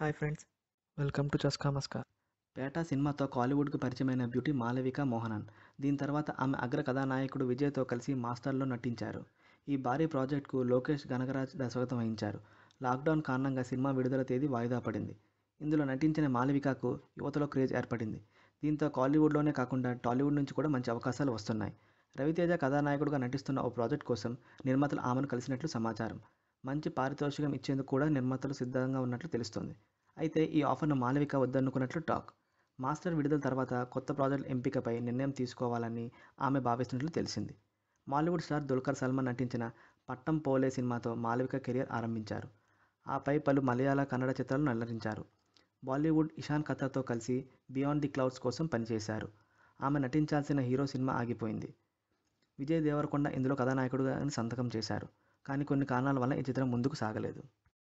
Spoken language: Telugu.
హాయ్ ఫ్రెండ్స్ వెల్కమ్ టు చస్కా మస్కా పేటా సినిమాతో కాలీవుడ్కు పరిచయమైన బ్యూటీ మాలవిక మోహనన్ దీని తర్వాత ఆమె అగ్ర కథానాయకుడు విజయ్తో కలిసి మాస్టర్లో నటించారు ఈ భారీ ప్రాజెక్టుకు లోకేష్ గనగరాజ్ దర్శకత్వం వహించారు లాక్డౌన్ కారణంగా సినిమా విడుదల తేదీ వాయిదా పడింది ఇందులో నటించిన మాలవికకు యువతలో క్రేజ్ ఏర్పడింది దీంతో కాలీవుడ్లోనే కాకుండా టాలీవుడ్ నుంచి కూడా మంచి అవకాశాలు వస్తున్నాయి రవితేజ కథానాయకుడిగా నటిస్తున్న ఓ ప్రాజెక్ట్ కోసం నిర్మాతలు ఆమెను కలిసినట్లు సమాచారం మంచి పారితోషికం ఇచ్చేందుకు కూడా నిర్మాతలు సిద్ధంగా ఉన్నట్లు తెలుస్తోంది అయితే ఈ ఆఫర్ను మాలవిక వద్దనుకున్నట్లు టాక్ మాస్టర్ విడుదల తర్వాత కొత్త ప్రాజెక్ట్ ఎంపికపై నిర్ణయం తీసుకోవాలని ఆమె భావిస్తున్నట్లు తెలిసింది మాలీవుడ్ స్టార్ దుల్కర్ సల్మాన్ నటించిన పట్టం పోలే సినిమాతో మాలవిక కెరియర్ ఆరంభించారు ఆపై పలు మలయాళ కన్నడ చిత్రాలను నల్లరించారు బాలీవుడ్ ఇషాన్ ఖతాతో కలిసి బియాండ్ ది క్లౌడ్స్ కోసం పనిచేశారు ఆమె నటించాల్సిన హీరో సినిమా ఆగిపోయింది విజయ్ దేవరకొండ ఇందులో కథానాయకుడుగా సంతకం చేశారు కానీ కొన్ని కారణాల వల్ల ఈ చిత్రం ముందుకు సాగలేదు